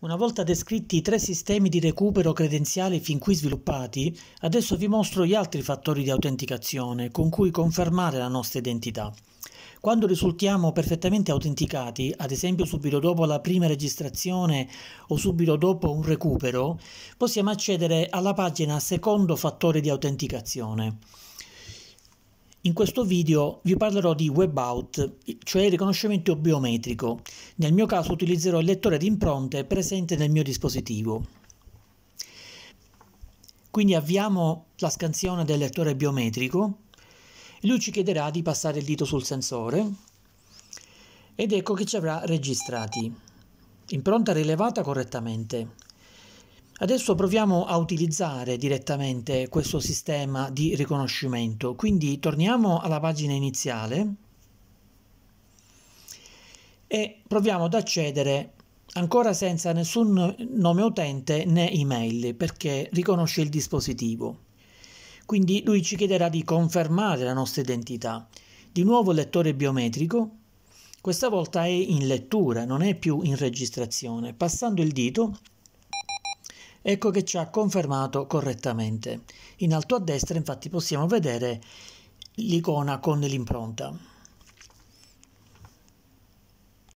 Una volta descritti i tre sistemi di recupero credenziali fin qui sviluppati, adesso vi mostro gli altri fattori di autenticazione con cui confermare la nostra identità. Quando risultiamo perfettamente autenticati, ad esempio subito dopo la prima registrazione o subito dopo un recupero, possiamo accedere alla pagina secondo fattore di autenticazione. In questo video vi parlerò di WebOut, cioè il riconoscimento biometrico. Nel mio caso utilizzerò il lettore di impronte presente nel mio dispositivo. Quindi avviamo la scansione del lettore biometrico. Lui ci chiederà di passare il dito sul sensore ed ecco che ci avrà registrati. Impronta rilevata correttamente. Adesso proviamo a utilizzare direttamente questo sistema di riconoscimento, quindi torniamo alla pagina iniziale e proviamo ad accedere ancora senza nessun nome utente né email perché riconosce il dispositivo. Quindi lui ci chiederà di confermare la nostra identità. Di nuovo lettore biometrico, questa volta è in lettura, non è più in registrazione. Passando il dito Ecco che ci ha confermato correttamente. In alto a destra infatti possiamo vedere l'icona con l'impronta.